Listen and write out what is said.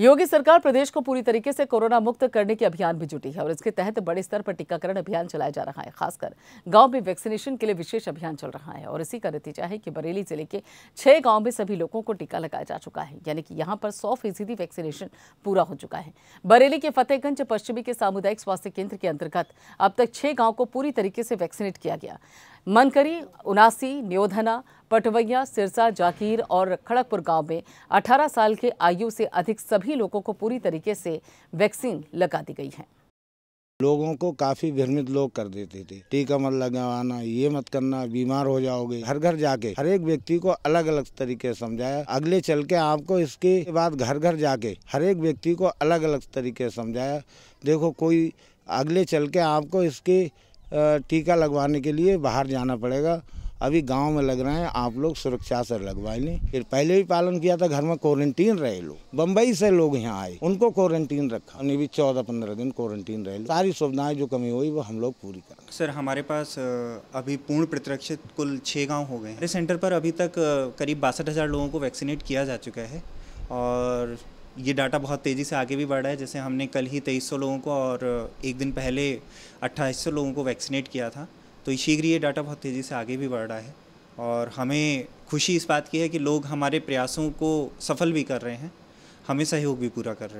योगी सरकार प्रदेश को पूरी तरीके से कोरोना मुक्त करने के अभियान में जुटी है और इसके तहत बड़े स्तर पर टीकाकरण अभियान चलाया जा रहा है खासकर गांव में वैक्सीनेशन के लिए विशेष अभियान चल रहा है और इसी का नतीजा है कि बरेली जिले के छह गांव में सभी लोगों को टीका लगाया जा चुका है यानी कि यहाँ पर सौ फीसदी वैक्सीनेशन पूरा हो चुका है बरेली के फतेहगंज पश्चिमी के सामुदायिक स्वास्थ्य केंद्र के अंतर्गत अब तक छह गाँव को पूरी तरीके से वैक्सीनेट किया गया मनकरी उनासी न्योधना पटवैया सिरसा जाकीर और खड़गपुर गांव में 18 साल के आयु से अधिक सभी लोगों को पूरी तरीके से वैक्सीन लगा दी गई है लोगों को काफी भ्रमित लोग कर देते थे टीका मत लगाना ये मत करना बीमार हो जाओगे हर घर जाके हर एक व्यक्ति को अलग अलग तरीके समझाया अगले चल के आपको इसके बाद घर घर जाके हर एक व्यक्ति को अलग अलग तरीके समझाया देखो कोई अगले चल के आपको इसके टीका लगवाने के लिए बाहर जाना पड़ेगा अभी गांव में लग रहे हैं आप लोग सुरक्षा से लगवाए लें फिर पहले भी पालन किया था घर में क्वारंटीन रहे लोग बम्बई से लोग यहाँ आए उनको क्वारंटीन रखा उन्हें भी चौदह पंद्रह दिन क्वारंटीन रहे सारी सुविधाएं जो कमी हुई वो हम लोग पूरी कर सर हमारे पास अभी पूर्ण प्रतिरक्षित कुल छः गाँव हो गए हैं सेंटर पर अभी तक करीब बासठ लोगों को वैक्सीनेट किया जा चुका है और ये डाटा बहुत तेज़ी से आगे भी बढ़ रहा है जैसे हमने कल ही तेईस लोगों को और एक दिन पहले अट्ठाईस लोगों को वैक्सीनेट किया था तो शीघ्र ये डाटा बहुत तेज़ी से आगे भी बढ़ रहा है और हमें खुशी इस बात की है कि लोग हमारे प्रयासों को सफल भी कर रहे हैं हमें सहयोग भी पूरा कर रहे हैं